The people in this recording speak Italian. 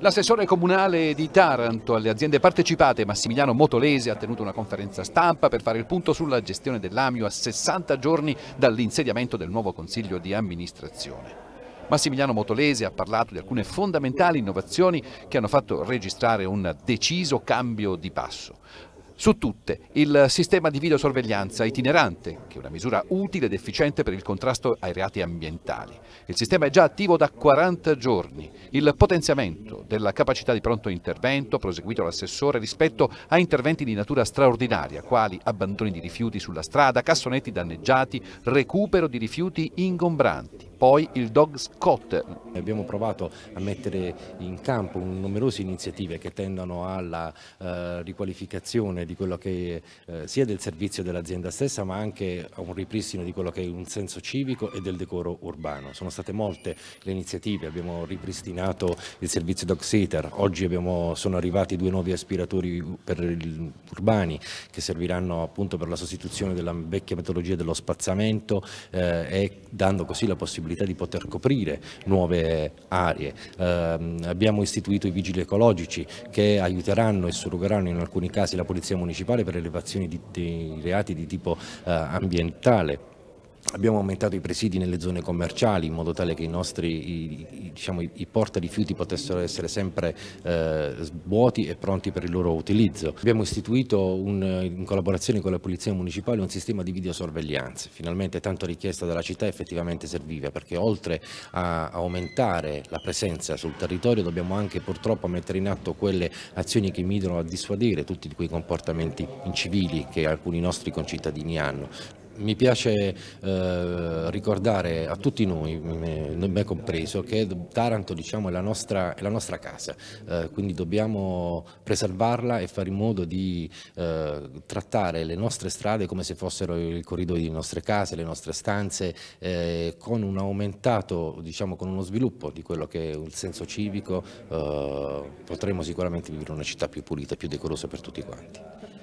L'assessore comunale di Taranto alle aziende partecipate Massimiliano Motolese ha tenuto una conferenza stampa per fare il punto sulla gestione dell'Amio a 60 giorni dall'insediamento del nuovo consiglio di amministrazione. Massimiliano Motolese ha parlato di alcune fondamentali innovazioni che hanno fatto registrare un deciso cambio di passo. Su tutte, il sistema di videosorveglianza itinerante, che è una misura utile ed efficiente per il contrasto ai reati ambientali. Il sistema è già attivo da 40 giorni. Il potenziamento della capacità di pronto intervento, proseguito l'assessore, rispetto a interventi di natura straordinaria, quali abbandoni di rifiuti sulla strada, cassonetti danneggiati, recupero di rifiuti ingombranti poi il Dog Scott. Abbiamo provato a mettere in campo numerose iniziative che tendono alla eh, riqualificazione di quello che eh, sia del servizio dell'azienda stessa ma anche a un ripristino di quello che è un senso civico e del decoro urbano. Sono state molte le iniziative, abbiamo ripristinato il servizio Dog Sitter, oggi abbiamo, sono arrivati due nuovi aspiratori il, urbani che serviranno appunto per la sostituzione della vecchia metodologia dello spazzamento eh, e dando così la possibilità possibilità di poter coprire nuove aree. Ehm, abbiamo istituito i vigili ecologici che aiuteranno e surrogheranno in alcuni casi la Polizia Municipale per elevazioni di, di reati di tipo eh, ambientale Abbiamo aumentato i presidi nelle zone commerciali in modo tale che i nostri i, diciamo, i porta rifiuti potessero essere sempre eh, vuoti e pronti per il loro utilizzo. Abbiamo istituito un, in collaborazione con la Polizia Municipale un sistema di videosorveglianza, finalmente tanto richiesta dalla città effettivamente serviva perché oltre a aumentare la presenza sul territorio dobbiamo anche purtroppo mettere in atto quelle azioni che mirano a dissuadere tutti quei comportamenti incivili che alcuni nostri concittadini hanno mi piace eh, ricordare a tutti noi, me, me compreso, che Taranto diciamo, è, la nostra, è, la nostra, casa, eh, quindi dobbiamo preservarla e fare in modo di eh, trattare le nostre strade come se fossero il corridoio delle nostre case, le nostre stanze, eh, con un aumentato, diciamo, con uno sviluppo di quello che è il senso civico, eh, potremo sicuramente vivere una città più pulita, più decorosa per tutti quanti.